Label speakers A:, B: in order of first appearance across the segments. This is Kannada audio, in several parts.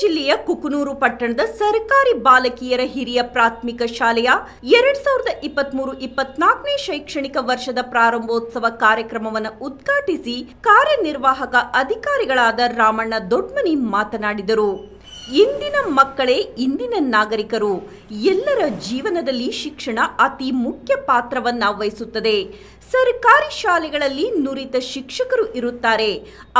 A: ಜಿಲ್ಲೆಯ ಕುಕನೂರು ಪಟ್ಟಣದ ಸರ್ಕಾರಿ ಬಾಲಕಿಯರ ಹಿರಿಯ ಪ್ರಾಥಮಿಕ ಶಾಲೆಯ ಎರಡ್ ಸಾವಿರದ ಇಪ್ಪತ್ತ್ ಮೂರು ಇಪ್ಪತ್ನಾಲ್ಕನೇ ಶೈಕ್ಷಣಿಕ ವರ್ಷದ ಪ್ರಾರಂಭೋತ್ಸವ ಕಾರ್ಯಕ್ರಮವನ್ನು ಉದ್ಘಾಟಿಸಿ ಕಾರ್ಯನಿರ್ವಾಹಕ ಅಧಿಕಾರಿಗಳಾದ ರಾಮಣ್ಣ ದೊಡ್ಮನಿ ಮಾತನಾಡಿದರು ಇಂದಿನ ಮಕ್ಕಳೇ ಇಂದಿನ ನಾಗರಿಕರು ಎಲ್ಲರ ಜೀವನದಲ್ಲಿ ಶಿಕ್ಷಣ ಅತಿ ಮುಖ್ಯ ಪಾತ್ರವನ್ನ ವಹಿಸುತ್ತದೆ ಸರ್ಕಾರಿ ಶಾಲೆಗಳಲ್ಲಿ ನುರಿತ ಶಿಕ್ಷಕರು ಇರುತ್ತಾರೆ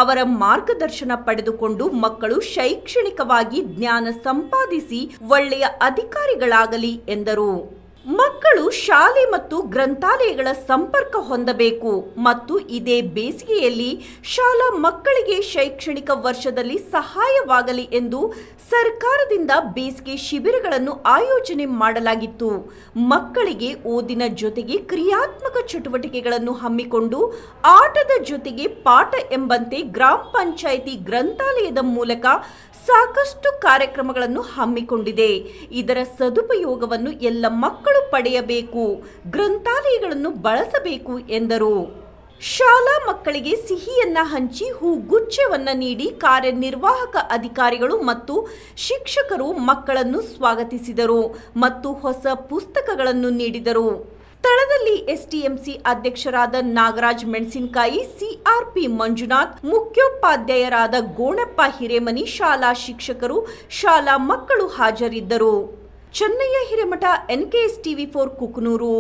A: ಅವರ ಮಾರ್ಗದರ್ಶನ ಪಡೆದುಕೊಂಡು ಮಕ್ಕಳು ಶೈಕ್ಷಣಿಕವಾಗಿ ಜ್ಞಾನ ಸಂಪಾದಿಸಿ ಒಳ್ಳೆಯ ಅಧಿಕಾರಿಗಳಾಗಲಿ ಎಂದರು ಮಕ್ಕಳು ಶಾಲೆ ಮತ್ತು ಗ್ರಂಥಾಲಯಗಳ ಸಂಪರ್ಕ ಹೊಂದಬೇಕು ಮತ್ತು ಇದೇ ಬೇಸಿಗೆಯಲ್ಲಿ ಶಾಲಾ ಮಕ್ಕಳಿಗೆ ಶೈಕ್ಷಣಿಕ ವರ್ಷದಲ್ಲಿ ಸಹಾಯವಾಗಲಿ ಎಂದು ಸರ್ಕಾರದಿಂದ ಬೇಸಿಗೆ ಶಿಬಿರಗಳನ್ನು ಆಯೋಜನೆ ಮಾಡಲಾಗಿತ್ತು ಮಕ್ಕಳಿಗೆ ಓದಿನ ಜೊತೆಗೆ ಕ್ರಿಯಾತ್ಮಕ ಚಟುವಟಿಕೆಗಳನ್ನು ಹಮ್ಮಿಕೊಂಡು ಆಟದ ಜೊತೆಗೆ ಪಾಠ ಎಂಬಂತೆ ಗ್ರಾಮ ಪಂಚಾಯಿತಿ ಗ್ರಂಥಾಲಯದ ಮೂಲಕ ಸಾಕಷ್ಟು ಕಾರ್ಯಕ್ರಮಗಳನ್ನು ಹಮ್ಮಿಕೊಂಡಿದೆ ಇದರ ಸದುಪಯೋಗವನ್ನು ಎಲ್ಲ ಮಕ್ಕಳು ಮಕ್ಕಳು ಪಡೆಯಬೇಕು ಗ್ರಂಥಾಲಯಗಳನ್ನು ಬಳಸಬೇಕು ಎಂದರು ಶಾಲಾ ಮಕ್ಕಳಿಗೆ ಸಿಹಿಯನ್ನ ಹಂಚಿ ಹೂಗುಚ್ಛವನ್ನು ನೀಡಿ ಕಾರ್ಯನಿರ್ವಾಹಕ ಅಧಿಕಾರಿಗಳು ಮತ್ತು ಶಿಕ್ಷಕರು ಮಕ್ಕಳನ್ನು ಸ್ವಾಗತಿಸಿದರು ಮತ್ತು ಹೊಸ ಪುಸ್ತಕಗಳನ್ನು ನೀಡಿದರು ಸ್ಥಳದಲ್ಲಿ ಎಸ್ಟಿಎಂಸಿ ಅಧ್ಯಕ್ಷರಾದ ನಾಗರಾಜ್ ಮೆಣಸಿನಕಾಯಿ ಸಿಆರ್ಪಿ ಮಂಜುನಾಥ್ ಮುಖ್ಯೋಪಾಧ್ಯಾಯರಾದ ಗೋಣಪ್ಪ ಹಿರೇಮನಿ ಶಾಲಾ ಶಿಕ್ಷಕರು ಶಾಲಾ ಮಕ್ಕಳು ಹಾಜರಿದ್ದರು Chennayya Hiremath NKS TV four Kuknur